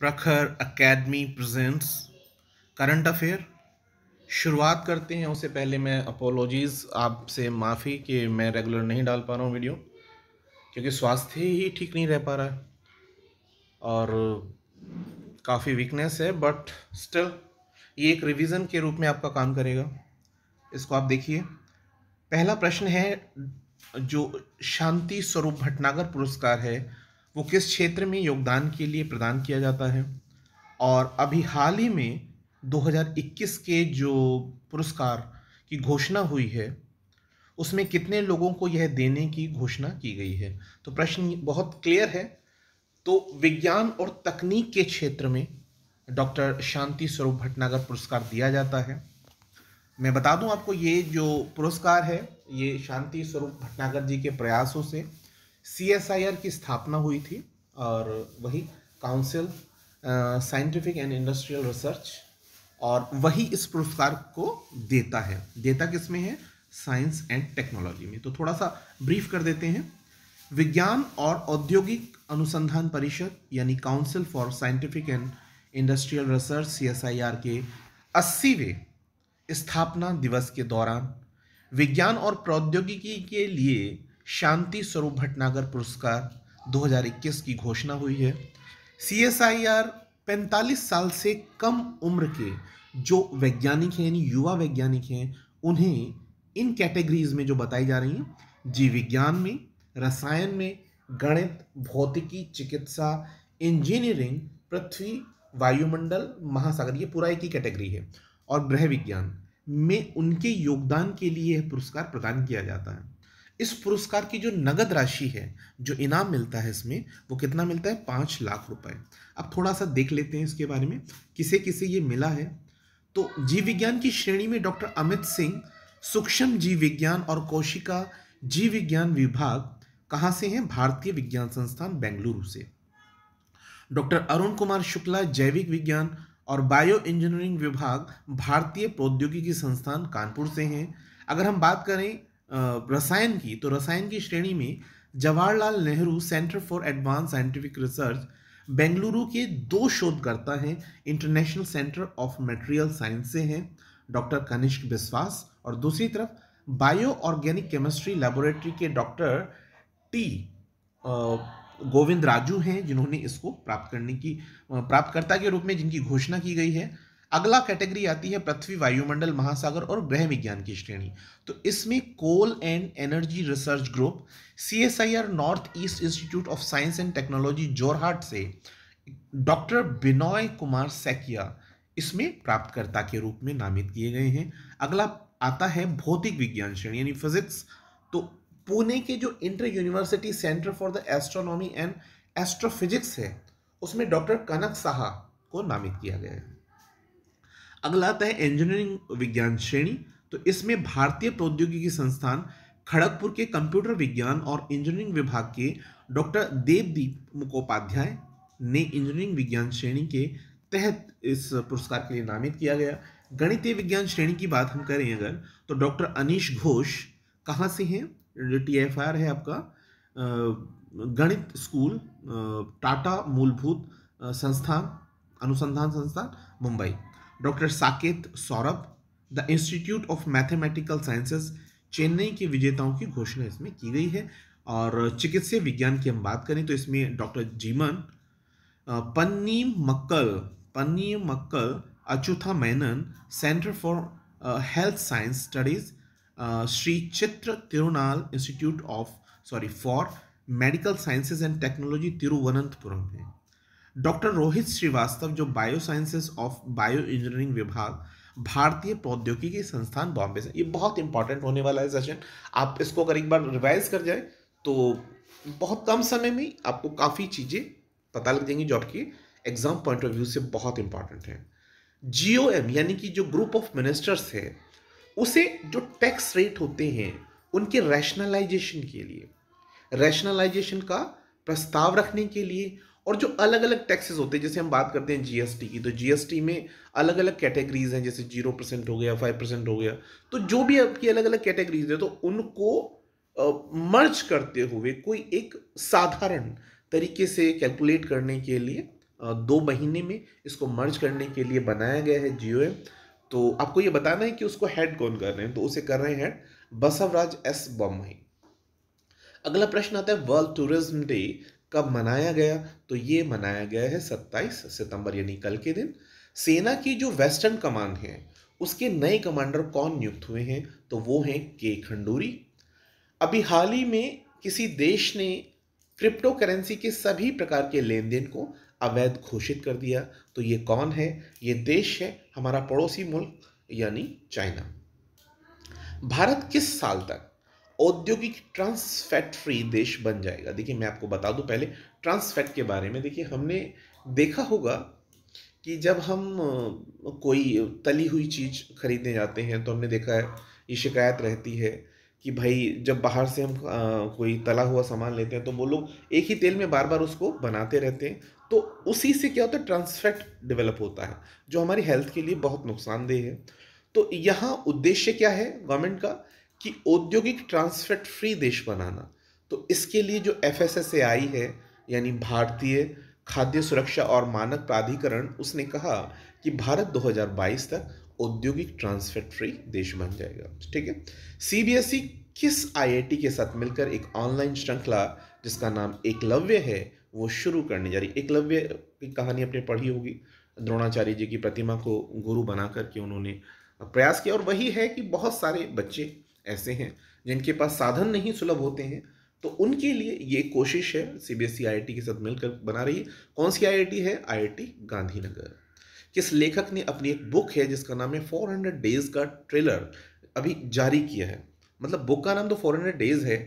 प्रखर academy presents current affair शुरुआत करते हैं उससे पहले मैं अपोलॉजीज़ आपसे माफ़ी कि मैं रेगुलर नहीं डाल पा रहा हूँ वीडियो क्योंकि स्वास्थ्य ही ठीक नहीं रह पा रहा है और काफ़ी वीकनेस है बट स्टिल ये एक रिवीजन के रूप में आपका काम करेगा इसको आप देखिए पहला प्रश्न है जो शांति स्वरूप भटनागर पुरस्कार है वो किस क्षेत्र में योगदान के लिए प्रदान किया जाता है और अभी हाल ही में 2021 के जो पुरस्कार की घोषणा हुई है उसमें कितने लोगों को यह देने की घोषणा की गई है तो प्रश्न बहुत क्लियर है तो विज्ञान और तकनीक के क्षेत्र में डॉक्टर शांति स्वरूप भटनागर पुरस्कार दिया जाता है मैं बता दूं आपको ये जो पुरस्कार है ये शांति स्वरूप भटनागर जी के प्रयासों से सीएसआईआर की स्थापना हुई थी और वही council scientific and industrial research और वही इस पुरस्कार को देता है देता किस में है साइंस एंड टेक्नोलॉजी में तो थोड़ा सा ब्रीफ कर देते हैं विज्ञान और औद्योगिक अनुसंधान परिषद यानी council for scientific and industrial research सी के अस्सीवें स्थापना दिवस के दौरान विज्ञान और प्रौद्योगिकी के लिए शांति स्वरूप भटनागर पुरस्कार 2021 की घोषणा हुई है सी एस आई आर पैंतालीस साल से कम उम्र के जो वैज्ञानिक हैं यानी युवा वैज्ञानिक हैं उन्हें इन कैटेगरीज में जो बताई जा रही हैं जीव विज्ञान में रसायन में गणित भौतिकी चिकित्सा इंजीनियरिंग पृथ्वी वायुमंडल महासागर ये पूरा एक ही कैटेगरी है और गृह विज्ञान में उनके योगदान के लिए यह पुरस्कार प्रदान किया जाता है इस पुरस्कार की जो नगद राशि है जो इनाम मिलता है इसमें वो कितना मिलता है पाँच लाख रुपए अब थोड़ा सा देख लेते हैं इसके बारे में किसे किसे ये मिला है तो जीव विज्ञान की श्रेणी में डॉक्टर अमित सिंह सूक्ष्म जीव विज्ञान और कोशिका जीव विज्ञान विभाग कहाँ से हैं भारतीय विज्ञान संस्थान बेंगलुरु से डॉक्टर अरुण कुमार शुक्ला जैविक विज्ञान और बायो इंजीनियरिंग विभाग भारतीय प्रौद्योगिकी संस्थान कानपुर से हैं अगर हम बात करें रसायन की तो रसायन की श्रेणी में Jawaharlal Nehru centre for advance scientific research Bengaluru के दो शोधकर्ता हैं international centre of material science से हैं डॉक्टर कनिष्क बिस्वास और दूसरी तरफ बायो ऑर्गेनिक केमिस्ट्री लेबोरेटरी के डॉक्टर टी गोविंद राजू हैं जिन्होंने इसको प्राप्त करने की प्राप्तकर्ता के रूप में जिनकी घोषणा की गई है अगला कैटेगरी आती है पृथ्वी वायुमंडल महासागर और ग्रह विज्ञान की श्रेणी तो इसमें coal and energy research group C S I R north east institute of science and technology Jorhat से डॉक्टर बिनॉय कुमार सैकिया इसमें प्राप्तकर्ता के रूप में नामित किए गए हैं अगला आता है भौतिक विज्ञान श्रेणी यानी फिजिक्स तो पुणे के जो inter university centre for the astronomy and astrophysics है उसमें डॉक्टर कनक साहा को नामित किया गया है अगला आता है इंजीनियरिंग विज्ञान श्रेणी तो इसमें भारतीय प्रौद्योगिकी संस्थान खड़गपुर के कंप्यूटर विज्ञान और इंजीनियरिंग विभाग के डॉक्टर देवदीप मुखोपाध्याय ने इंजीनियरिंग विज्ञान श्रेणी के तहत इस पुरस्कार के लिए नामित किया गया गणितीय विज्ञान श्रेणी की बात हम करें अगर तो डॉक्टर अनिश घोष कहाँ से हैं टी एफ आर है आपका गणित स्कूल टाटा मूलभूत संस्थान अनुसंधान संस्थान Mumbai doctor Saket Saurabh the institute of mathematical sciences Chennai के विजेताओं की घोषणा इसमें की गई है और चिकित्सीय विज्ञान की हम बात करें तो इसमें डॉक्टर जीमन पन्नी मक्कल पन्नी मक्कल Achutha Menon centre for health science studies Shri Chitra Tirunal institute of sorry for medical sciences and technology Thiruvananthapuram है डॉक्टर रोहित श्रीवास्तव जो bio sciences of bio engineering विभाग भारतीय प्रौद्योगिकी संस्थान बॉम्बे से ये बहुत इंपॉर्टेंट होने वाला है सेशन आप इसको अगर एक बार रिवाइज कर जाए तो बहुत कम समय में आपको काफ़ी चीज़ें पता लग जाएंगी जो आपके एग्जाम पॉइंट ऑफ व्यू से बहुत इंपॉर्टेंट है जीओ एम यानी कि जो ग्रुप ऑफ मिनिस्टर्स है उसे जो टैक्स रेट होते हैं उनके रैशनलाइजेशन के लिए रैशनलाइजेशन का प्रस्ताव रखने के लिए और जो अलग अलग टैक्सेस होते हैं जैसे हम बात करते हैं जीएसटी की तो जीएसटी में अलग अलग कैटेगरीज हैं जैसे जीरो परसेंट हो गया फाइव परसेंट हो गया तो जो भी आपकी अलग अलग कैटेगरीज है तो उनको मर्ज करते हुए कोई एक साधारण तरीके से कैलकुलेट करने के लिए दो महीने में इसको मर्ज करने के लिए बनाया गया है जियो तो आपको ये बताना है कि उसको हेड कौन कर रहे हैं तो उसे कर रहे हैं बसवराज एस बॉम्बई अगला प्रश्न आता है वर्ल्ड टूरिज्म डे कब मनाया गया तो ये मनाया गया है 27 सितंबर यानी कल के दिन सेना की जो वेस्टर्न कमान है उसके नए कमांडर कौन नियुक्त हुए हैं तो वो हैं के खंडूरी अभी हाल ही में किसी देश ने क्रिप्टो करेंसी के सभी प्रकार के लेन देन को अवैध घोषित कर दिया तो ये कौन है ये देश है हमारा पड़ोसी मुल्क यानी चाइना भारत किस साल तक औद्योगिक ट्रांसफैट फ्री देश बन जाएगा देखिए मैं आपको बता दूं पहले ट्रांसफैट के बारे में देखिए हमने देखा होगा कि जब हम कोई तली हुई चीज़ खरीदने जाते हैं तो हमने देखा है ये शिकायत रहती है कि भाई जब बाहर से हम कोई तला हुआ सामान लेते हैं तो वो लोग एक ही तेल में बार बार उसको बनाते रहते हैं तो उसी से क्या होता है ट्रांसफैट डेवलप होता है जो हमारी हेल्थ के लिए बहुत नुकसानदेह है तो यहाँ उद्देश्य क्या है गवर्नमेंट का कि औद्योगिक ट्रांसफेट फ्री देश बनाना तो इसके लिए जो एफ है यानी भारतीय खाद्य सुरक्षा और मानक प्राधिकरण उसने कहा कि भारत 2022 तक औद्योगिक ट्रांसफेट फ्री देश बन जाएगा ठीक है सीबीएसई e किस आईआईटी के साथ मिलकर एक ऑनलाइन श्रृंखला जिसका नाम एकलव्य है वो शुरू करने जा रही एकलव्य की कहानी आपने पढ़ी होगी द्रोणाचार्य जी की प्रतिमा को गुरु बना करके उन्होंने प्रयास किया और वही है कि बहुत सारे बच्चे ऐसे हैं जिनके पास साधन नहीं सुलभ होते हैं तो उनके लिए ये कोशिश है सी बी एस ई आई के साथ मिलकर बना रही है कौन सी आई है आई गांधीनगर किस लेखक ने अपनी एक बुक है जिसका नाम है हंड्रेड डेज का ट्रेलर अभी जारी किया है मतलब बुक का नाम तो हंड्रेड डेज है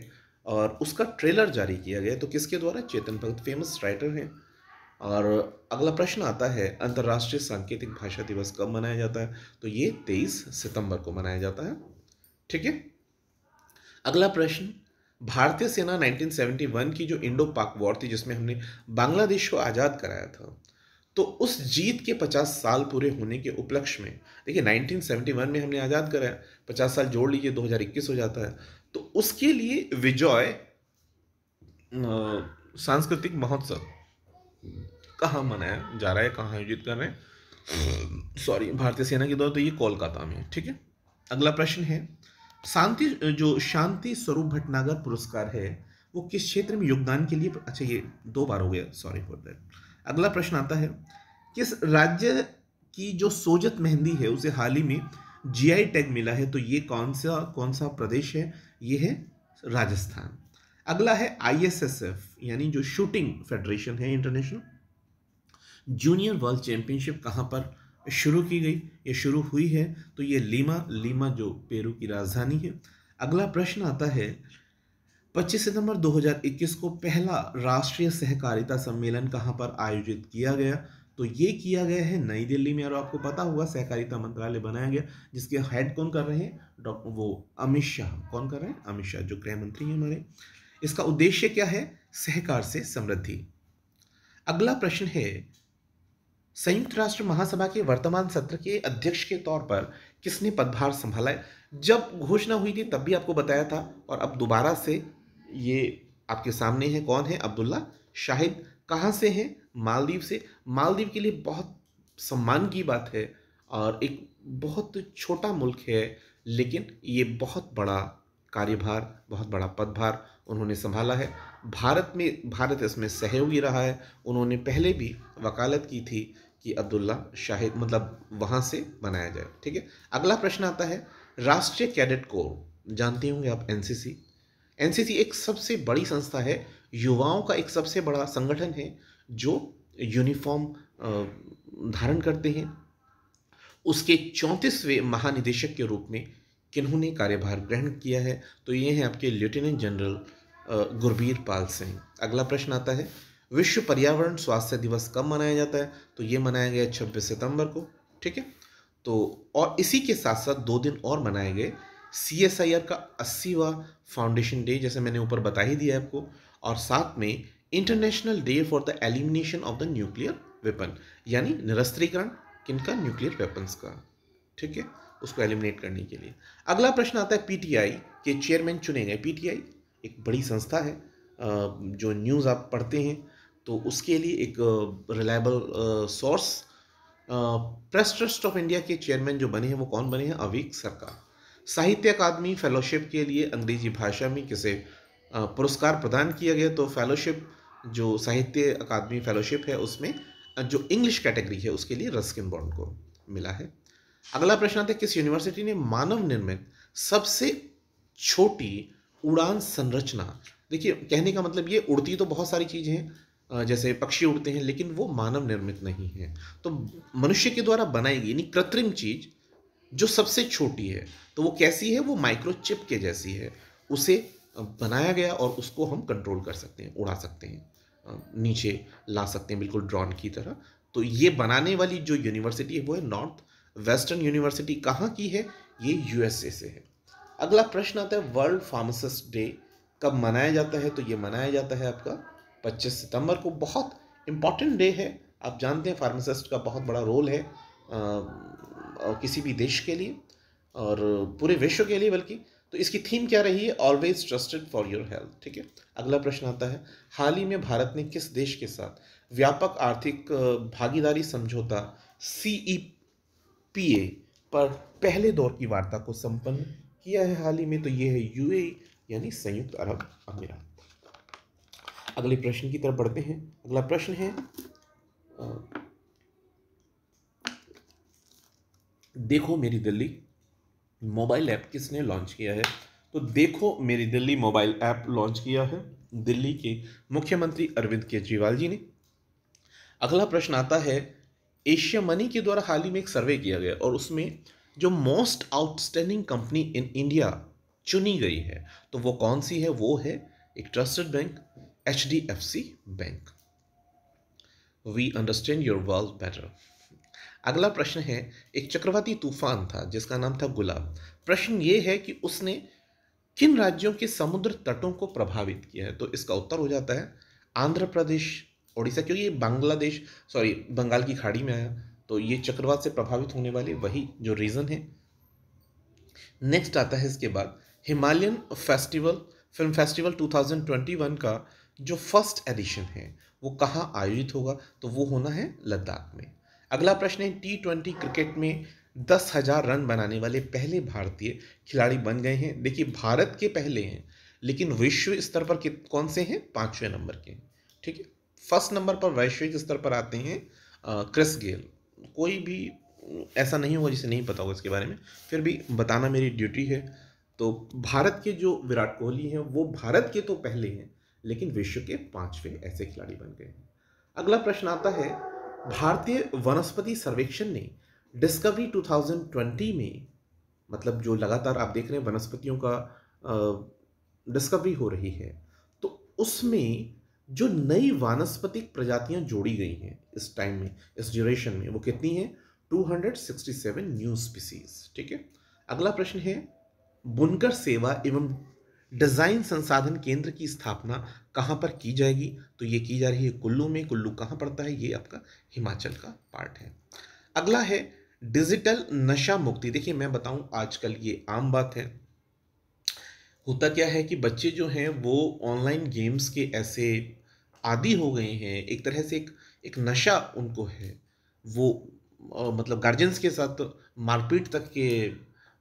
और उसका ट्रेलर जारी किया गया तो किसके द्वारा चेतन भगत फेमस राइटर हैं और अगला प्रश्न आता है अंतर्राष्ट्रीय सांकेतिक भाषा दिवस कब मनाया जाता है तो ये 23 सितंबर को मनाया जाता है ठीक है अगला प्रश्न भारतीय सेना 1971 की जो इंडो पाक वॉर थी जिसमें हमने बांग्लादेश को आज़ाद कराया था तो उस जीत के 50 साल पूरे होने के उपलक्ष्य में देखिए 1971 में हमने आज़ाद कराया 50 साल जोड़ लीजिए 2021 हो जाता है तो उसके लिए विजय सांस्कृतिक महोत्सव कहाँ मनाया जा रहा है कहाँ आयोजित कर रहे हैं सॉरी भारतीय सेना के दौर तो ये कोलकाता में ठीक है अगला प्रश्न है शांति जो शांति स्वरूप भटनागर पुरस्कार है वो किस क्षेत्र में योगदान के लिए अच्छा ये दो बार हो गया सॉरी फॉर दैट अगला प्रश्न आता है किस राज्य की जो सोजत मेहंदी है उसे हाल ही में जीआई टैग मिला है तो ये कौन सा कौन सा प्रदेश है ये है राजस्थान अगला है आईएसएसएफ यानी जो शूटिंग फेडरेशन है इंटरनेशनल जूनियर वर्ल्ड चैंपियनशिप कहाँ पर शुरू की गई या शुरू हुई है तो ये लीमा लीमा जो पेरू की राजधानी है अगला प्रश्न आता है 25 सितंबर 2021 को पहला राष्ट्रीय सहकारिता सम्मेलन कहाँ पर आयोजित किया गया तो ये किया गया है नई दिल्ली में और आपको पता होगा सहकारिता मंत्रालय बनाया गया जिसके हेड कौन कर रहे हैं डॉक्टर वो अमित शाह कौन कर रहे हैं अमित शाह जो गृह मंत्री हैं हमारे इसका उद्देश्य क्या है सहकार से समृद्धि अगला प्रश्न है संयुक्त राष्ट्र महासभा के वर्तमान सत्र के अध्यक्ष के तौर पर किसने पदभार संभाला है जब घोषणा हुई थी तब भी आपको बताया था और अब दोबारा से ये आपके सामने है कौन है अब्दुल्ला शाहिद कहाँ से हैं मालदीव से मालदीव के लिए बहुत सम्मान की बात है और एक बहुत छोटा मुल्क है लेकिन ये बहुत बड़ा कार्यभार बहुत बड़ा पदभार उन्होंने संभाला है भारत में भारत इसमें सहयोगी रहा है उन्होंने पहले भी वकालत की थी कि अब्दुल्ला शाहिद मतलब वहाँ से बनाया जाए ठीक है अगला प्रश्न आता है राष्ट्रीय कैडेट कोर जानते होंगे आप एनसीसी एनसीसी एक सबसे बड़ी संस्था है युवाओं का एक सबसे बड़ा संगठन है जो यूनिफॉर्म धारण करते हैं उसके चौंतीसवें महानिदेशक के रूप में किन्होंने कार्यभार ग्रहण किया है तो ये हैं आपके लेफ्टिनेंट जनरल गुरबीर पाल सिंह अगला प्रश्न आता है विश्व पर्यावरण स्वास्थ्य दिवस कब मनाया जाता है तो ये मनाया गया छब्बीस सितंबर को ठीक है तो और इसी के साथ साथ दो दिन और मनाए गए सी एस आई आर का अस्सीवा फाउंडेशन डे जैसे मैंने ऊपर बता ही दिया आपको और साथ में international day for the elimination of the nuclear weapon यानी निरस्त्रीकरण किनका न्यूक्लियर वेपन्स का ठीक है उसको एलिमिनेट करने के लिए अगला प्रश्न आता है पीटीआई के चेयरमैन चुने गए पीटीआई एक बड़ी संस्था है जो न्यूज़ आप पढ़ते हैं तो उसके लिए एक reliable source press trust of India के चेयरमैन जो बने हैं वो कौन बने हैं अवीक सरकार साहित्य अकादमी फेलोशिप के लिए अंग्रेजी भाषा में किसे पुरस्कार प्रदान किया गया तो फेलोशिप जो साहित्य अकादमी फेलोशिप है उसमें जो इंग्लिश कैटेगरी है उसके लिए रस्किन बॉन्ड को मिला है अगला प्रश्न आता है किस यूनिवर्सिटी ने मानव निर्मित सबसे छोटी उड़ान संरचना देखिए कहने का मतलब ये उड़ती तो बहुत सारी चीज़ें हैं जैसे पक्षी उड़ते हैं लेकिन वो मानव निर्मित नहीं है तो मनुष्य के द्वारा बनाई गई यानी कृत्रिम चीज़ जो सबसे छोटी है तो वो कैसी है वो माइक्रोचिप के जैसी है उसे बनाया गया और उसको हम कंट्रोल कर सकते हैं उड़ा सकते हैं नीचे ला सकते हैं बिल्कुल ड्रोन की तरह तो ये बनाने वाली जो यूनिवर्सिटी है वो है नॉर्थ वेस्टर्न यूनिवर्सिटी कहाँ की है ये यूएसए से है अगला प्रश्न आता है वर्ल्ड फार्मासिस्ट डे कब मनाया जाता है तो ये मनाया जाता है आपका पच्चीस सितंबर को बहुत इम्पॉर्टेंट डे है आप जानते हैं फार्मासिस्ट का बहुत बड़ा रोल है आ, किसी भी देश के लिए और पूरे विश्व के लिए बल्कि तो इसकी थीम क्या रही है always trusted for your health ठीक है अगला प्रश्न आता है हाल ही में भारत ने किस देश के साथ व्यापक आर्थिक भागीदारी समझौता सी ई पी ए पर पहले दौर की वार्ता को संपन्न किया है हाल ही में तो ये है यूएई e, यानी संयुक्त अरब अमीरात अगले प्रश्न की तरफ बढ़ते हैं अगला प्रश्न है देखो मेरी दिल्ली मोबाइल ऐप किसने लॉन्च किया है तो देखो मेरी दिल्ली मोबाइल ऐप लॉन्च किया है दिल्ली के मुख्यमंत्री अरविंद केजरीवाल जी ने अगला प्रश्न आता है एशिया मनी के द्वारा हाल ही में एक सर्वे किया गया और उसमें जो most outstanding company in India चुनी गई है तो वो कौन सी है वो है एक trusted bank HDFC bank we understand your world better अगला प्रश्न है एक चक्रवाती तूफान था जिसका नाम था गुलाब प्रश्न ये है कि उसने किन राज्यों के समुद्र तटों को प्रभावित किया है तो इसका उत्तर हो जाता है आंध्र प्रदेश ओडिशा क्योंकि ये बांग्लादेश सॉरी बंगाल की खाड़ी में आया तो ये चक्रवात से प्रभावित होने वाले वही जो रीज़न है नेक्स्ट आता है इसके बाद हिमालयन फेस्टिवल फिल्म फेस्टिवल 2021 का जो फर्स्ट एडिशन है वो कहाँ आयोजित होगा तो वो होना है लद्दाख में अगला प्रश्न है टी ट्वेंटी क्रिकेट में दस हजार रन बनाने वाले पहले भारतीय खिलाड़ी बन गए हैं देखिए भारत के पहले हैं लेकिन विश्व स्तर पर कौन से हैं पाँचवें नंबर के ठीक है फर्स्ट नंबर पर वैश्विक स्तर पर आते हैं क्रिस गेल कोई भी ऐसा नहीं होगा जिसे नहीं पता होगा इसके बारे में फिर भी बताना मेरी ड्यूटी है तो भारत के जो विराट कोहली हैं वो भारत के तो पहले हैं लेकिन विश्व के पांचवे ऐसे खिलाड़ी बन गए अगला प्रश्न आता है भारतीय वनस्पति सर्वेक्षण ने डिस्कवरी 2020 में मतलब जो लगातार आप देख रहे हैं वनस्पतियों का डिस्कवरी हो रही है तो उसमें जो नई वानस्पतिक प्रजातियां जोड़ी गई हैं इस टाइम में इस ड्यूरेशन में वो कितनी हैं 267 न्यू स्पीसीज ठीक है अगला प्रश्न है बुनकर सेवा एवं डिज़ाइन संसाधन केंद्र की स्थापना कहाँ पर की जाएगी तो ये की जा रही है कुल्लू में कुल्लू कहाँ पड़ता है ये आपका हिमाचल का पार्ट है अगला है डिजिटल नशा मुक्ति देखिए मैं बताऊं आजकल ये आम बात है होता क्या है कि बच्चे जो हैं वो ऑनलाइन गेम्स के ऐसे आदि हो गए हैं एक तरह से एक एक नशा उनको है वो आ, मतलब गार्जियंस के साथ मारपीट तक के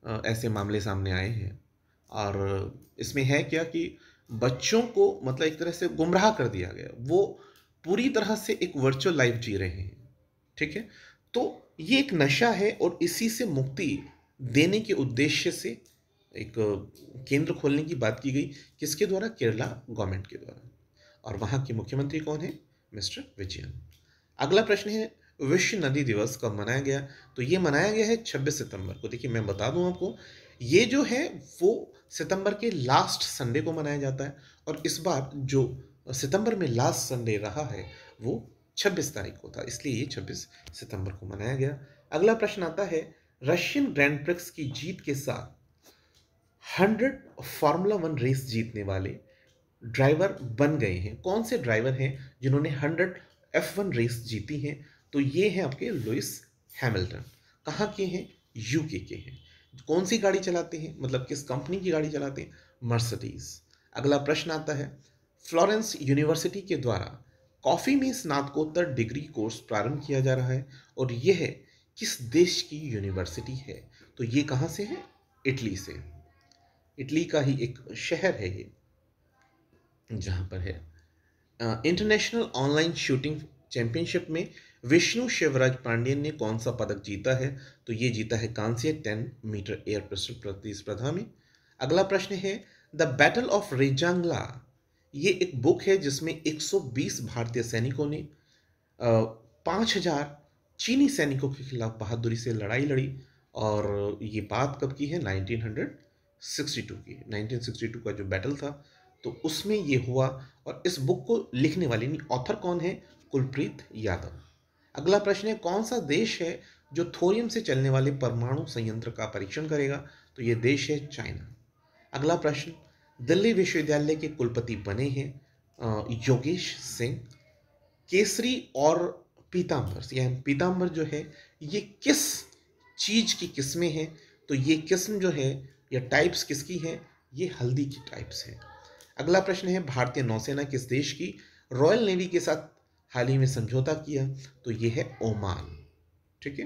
आ, ऐसे मामले सामने आए हैं और इसमें है क्या कि बच्चों को मतलब एक तरह से गुमराह कर दिया गया वो पूरी तरह से एक वर्चुअल लाइफ जी रहे हैं ठीक है तो ये एक नशा है और इसी से मुक्ति देने के उद्देश्य से एक केंद्र खोलने की बात की गई किसके द्वारा केरला गवर्नमेंट के द्वारा और वहाँ के मुख्यमंत्री कौन है मिस्टर विजयन अगला प्रश्न है विश्व नदी दिवस कब मनाया गया तो ये मनाया गया है 26 सितंबर को देखिए मैं बता दूं आपको ये जो है वो सितंबर के लास्ट संडे को मनाया जाता है और इस बार जो सितंबर में लास्ट संडे रहा है वो 26 तारीख को था इसलिए ये 26 सितंबर को मनाया गया अगला प्रश्न आता है रशियन ग्रैंड प्रिक्स की जीत के साथ 100 फार्मूला वन रेस जीतने वाले ड्राइवर बन गए हैं कौन से ड्राइवर हैं जिन्होंने 100 एफ वन रेस जीती हैं तो ये हैं आपके लुइस हैमिल्टन कहाँ के हैं यूके के हैं कौन सी गाड़ी चलाते हैं मतलब किस कंपनी की गाड़ी चलाते हैं मर्सिडीज अगला प्रश्न आता है फ्लोरेंस यूनिवर्सिटी के द्वारा कॉफ़ी में स्नातकोत्तर डिग्री कोर्स प्रारंभ किया जा रहा है और यह है किस देश की यूनिवर्सिटी है तो ये कहाँ से है इटली से इटली का ही एक शहर है ये जहाँ पर है इंटरनेशनल ऑनलाइन शूटिंग चैंपियनशिप में विष्णु शिवराज पांडियन ने कौन सा पदक जीता है तो ये जीता है कांस्य टेन मीटर एयर पिस्टल प्रतिस्पर्धा में अगला प्रश्न है द बैटल ऑफ रेजांगला ये एक बुक है जिसमें 120 भारतीय सैनिकों ने पाँच हजार चीनी सैनिकों के खिलाफ बहादुरी से लड़ाई लड़ी और ये बात कब की है 1962 की 1962 का जो बैटल था तो उसमें ये हुआ और इस बुक को लिखने वाले ऑथर कौन है कुलप्रीत यादव अगला प्रश्न है कौन सा देश है जो थोरियम से चलने वाले परमाणु संयंत्र का परीक्षण करेगा तो ये देश है चाइना अगला प्रश्न दिल्ली विश्वविद्यालय के कुलपति बने हैं योगेश सिंह केसरी और पीताम्बर या पीताम्बर जो है ये किस चीज़ की किस्में हैं तो ये किस्म जो है या टाइप्स किसकी हैं ये हल्दी की टाइप्स हैं अगला प्रश्न है भारतीय नौसेना किस देश की रॉयल नेवी के साथ हाल ही में समझौता किया तो ये है ओमान ठीक है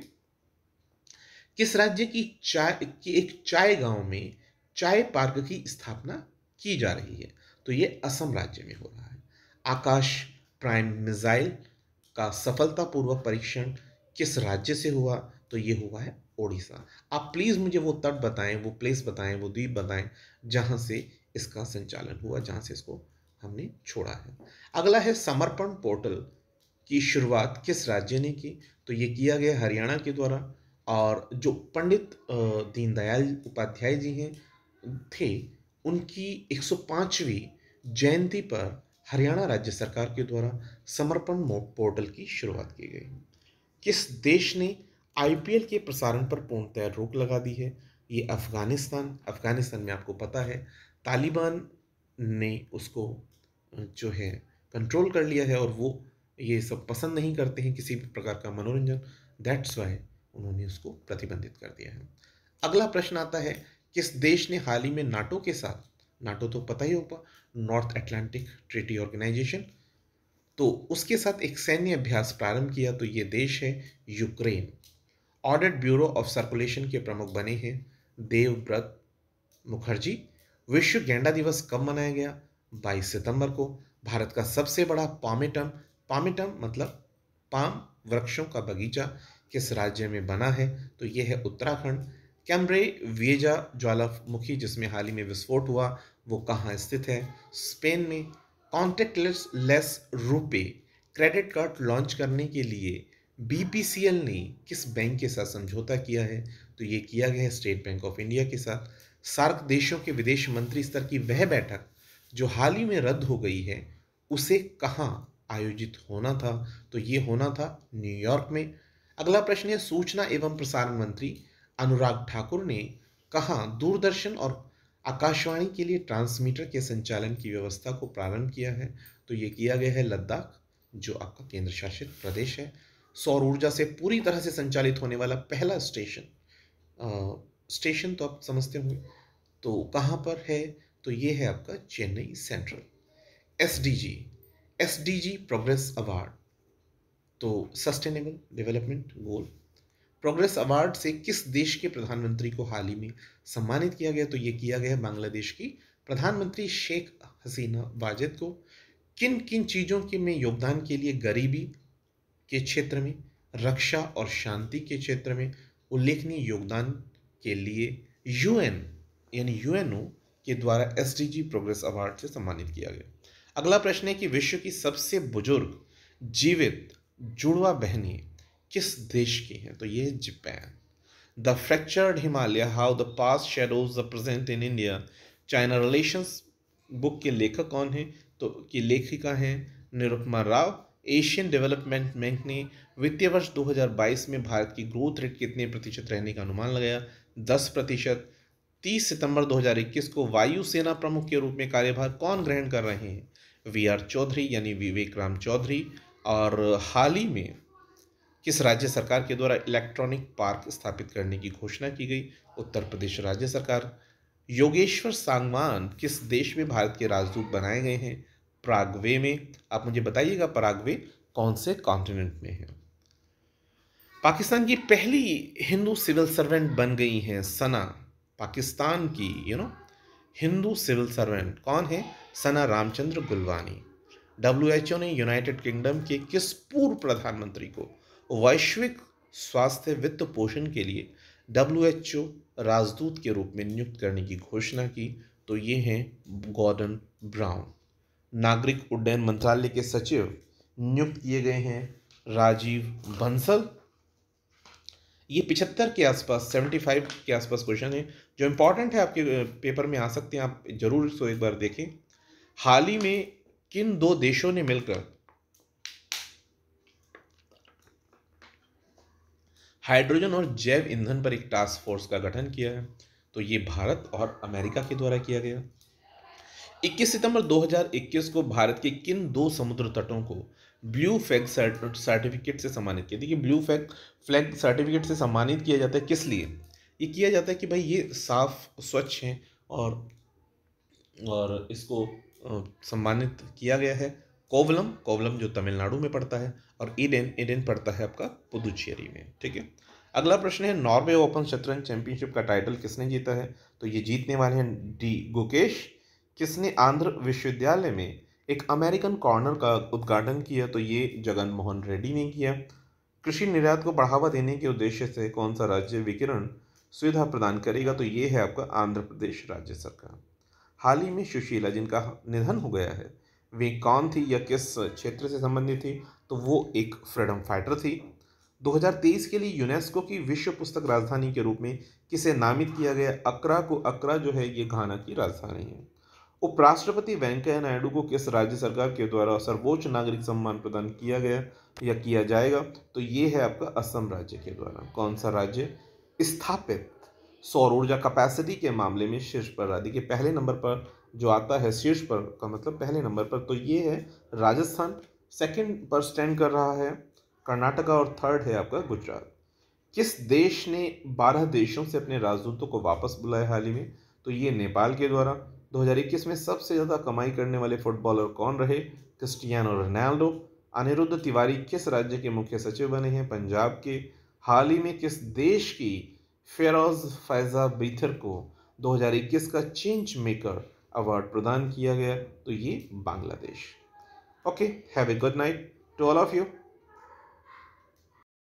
किस राज्य की चाय की एक चाय गांव में चाय पार्क की स्थापना की जा रही है तो ये असम राज्य में हो रहा है आकाश प्राइम मिसाइल का सफलतापूर्वक परीक्षण किस राज्य से हुआ तो ये हुआ है ओडिशा आप प्लीज़ मुझे वो तट बताएं वो प्लेस बताएं वो द्वीप बताएं जहाँ से इसका संचालन हुआ जहाँ से इसको हमने छोड़ा है अगला है समर्पण पोर्टल की शुरुआत किस राज्य ने की तो ये किया गया हरियाणा के द्वारा और जो पंडित दीनदयाल उपाध्याय जी हैं थे उनकी 105वीं जयंती पर हरियाणा राज्य सरकार के द्वारा समर्पण पोर्टल की शुरुआत की गई किस देश ने आईपीएल के प्रसारण पर पूर्णतया रोक लगा दी है ये अफ़गानिस्तान अफ़गानिस्तान में आपको पता है तालिबान ने उसको जो है कंट्रोल कर लिया है और वो ये सब पसंद नहीं करते हैं किसी भी प्रकार का मनोरंजन दैट्स वाई उन्होंने उसको प्रतिबंधित कर दिया है अगला प्रश्न आता है किस देश ने हाल ही में नाटो के साथ नाटो तो पता ही होगा नॉर्थ एटलांटिक ट्रीटी ऑर्गेनाइजेशन तो उसके साथ एक सैन्य अभ्यास प्रारंभ किया तो ये देश है Ukraine audit bureau of circulation के प्रमुख बने हैं देवव्रत मुखर्जी विश्व गेंडा दिवस कब मनाया गया 22 सितंबर को भारत का सबसे बड़ा पामेटम पामिटम मतलब पाम वृक्षों का बगीचा किस राज्य में बना है तो यह है उत्तराखंड कैमरे वेजा ज्वालामुखी जिसमें हाल ही में विस्फोट हुआ वो कहाँ स्थित है स्पेन में contactless less RuPay credit card launch करने के लिए बीपीसीएल ने किस बैंक के साथ समझौता किया है तो ये किया गया है स्टेट बैंक ऑफ इंडिया के साथ सार्क देशों के विदेश मंत्री स्तर की वह बैठक जो हाल ही में रद्द हो गई है उसे कहाँ आयोजित होना था तो ये होना था न्यूयॉर्क में अगला प्रश्न है सूचना एवं प्रसारण मंत्री अनुराग ठाकुर ने कहा दूरदर्शन और आकाशवाणी के लिए ट्रांसमीटर के संचालन की व्यवस्था को प्रारंभ किया है तो ये किया गया है लद्दाख जो आपका केंद्र शासित प्रदेश है सौर ऊर्जा से पूरी तरह से संचालित होने वाला पहला स्टेशन आ, स्टेशन तो आप समझते होंगे तो कहाँ पर है तो ये है आपका Chennai central S D G S progress award तो sustainable development goal progress award से किस देश के प्रधानमंत्री को हाल ही में सम्मानित किया गया तो ये किया गया बांग्लादेश की प्रधानमंत्री शेख हसीना वाजिद को किन किन चीज़ों के में योगदान के लिए गरीबी के क्षेत्र में रक्षा और शांति के क्षेत्र में उल्लेखनीय योगदान के लिए यूएन यानी यूएनओ के द्वारा एसडीजी प्रोग्रेस अवार्ड से सम्मानित किया गया अगला प्रश्न है कि विश्व की सबसे बुजुर्ग जीवित जुड़वा बहनें किस देश की हैं तो ये Japan the fractured Himalaya how the past shadows the present in India China relations book के लेखक कौन हैं तो की लेखिका हैं Nirupama Rao Asian development bank ने वित्तीय वर्ष 2022 में भारत की ग्रोथ रेट कितने प्रतिशत रहने का अनुमान लगाया 10 प्रतिशत 30 सितंबर 2021 को वायुसेना प्रमुख के रूप में कार्यभार कौन ग्रहण कर रहे हैं वी आर चौधरी यानी विवेक राम चौधरी और हाल ही में किस राज्य सरकार के द्वारा इलेक्ट्रॉनिक पार्क स्थापित करने की घोषणा की गई उत्तर प्रदेश राज्य सरकार योगेश्वर सांगवान किस देश में भारत के राजदूत बनाए गए हैं प्रागवे में आप मुझे बताइएगा प्रागवे कौन से कॉन्टिनेंट में है पाकिस्तान की पहली हिंदू सिविल सर्वेंट बन गई हैं सना पाकिस्तान की you you know know, Hindu civil servant कौन है सना रामचंद्र गुलवानी डब्ल्यूएचओ ने यूनाइटेड किंगडम के किस पूर्व प्रधानमंत्री को वैश्विक स्वास्थ्य वित्त पोषण के लिए डब्ल्यूएचओ राजदूत के रूप में नियुक्त करने की घोषणा की तो ये हैं गॉर्डन ब्राउन नागरिक उड्डयन मंत्रालय के सचिव नियुक्त किए गए हैं राजीव बंसल ये पिछहत्तर के आसपास सेवेंटी फाइव के आसपास क्वेश्चन है जो इम्पोर्टेंट है आपके पेपर में आ सकते हैं आप जरूर इसको एक बार देखें हाल ही में किन दो देशों ने मिलकर हाइड्रोजन और जैव ईंधन पर एक टास्क फोर्स का गठन किया है तो ये भारत और अमेरिका के द्वारा किया गया 21 सितंबर 2021 को भारत के किन दो समुद्र तटों को ब्लू फैग सर्टिफिकेट से सम्मानित किया देखिए ब्लू फैग फ्लैग सर्टिफिकेट से सम्मानित किया जाता है किस लिए ये किया जाता है कि भाई ये साफ स्वच्छ हैं और और इसको सम्मानित किया गया है कोवलम कोवलम जो तमिलनाडु में पड़ता है और इडेन इडेन पड़ता है आपका पुदुचेरी में ठीक है अगला प्रश्न है नॉर्वे ओपन शतरंज चैंपियनशिप का टाइटल किसने जीता है तो ये जीतने वाले हैं डी गुकेश किसने आंध्र विश्वविद्यालय में एक अमेरिकन कॉर्नर का उद्घाटन किया तो ये जगन मोहन रेड्डी ने किया कृषि निर्यात को बढ़ावा देने के उद्देश्य से कौन सा राज्य विकिरण सुविधा प्रदान करेगा तो ये है आपका आंध्र प्रदेश राज्य सरकार हाल ही में सुशीला जिनका निधन हो गया है वे कौन थी या किस क्षेत्र से संबंधित थी तो वो एक फ्रीडम फाइटर थी 2023 के लिए यूनेस्को की विश्व पुस्तक राजधानी के रूप में किसे नामित किया गया अकरा को अकरा जो है ये घाना की राजधानी है उपराष्ट्रपति वेंकैया नायडू को किस राज्य सरकार के द्वारा सर्वोच्च नागरिक सम्मान प्रदान किया गया या किया जाएगा तो ये है आपका असम राज्य के द्वारा कौन सा राज्य स्थापित सौर ऊर्जा कैपेसिटी के मामले में शीर्ष पर राज्य के पहले नंबर पर जो आता है शीर्ष पर का मतलब पहले नंबर पर तो ये है राजस्थान सेकंड पर स्टैंड कर रहा है कर्नाटका और थर्ड है आपका गुजरात किस देश ने बारह देशों से अपने राजदूतों को वापस बुलाया हाल ही में तो ये नेपाल के द्वारा 2021 में सबसे ज़्यादा कमाई करने वाले फुटबॉलर कौन रहे क्रिस्टियानो रोनाल्डो अनिरुद्ध तिवारी किस राज्य के मुख्य सचिव बने हैं पंजाब के हाल ही में किस देश की फेरोज फैज़ा बीथर को 2021 का चेंज मेकर अवार्ड प्रदान किया गया तो ये Bangladesh okay have a good night to all of you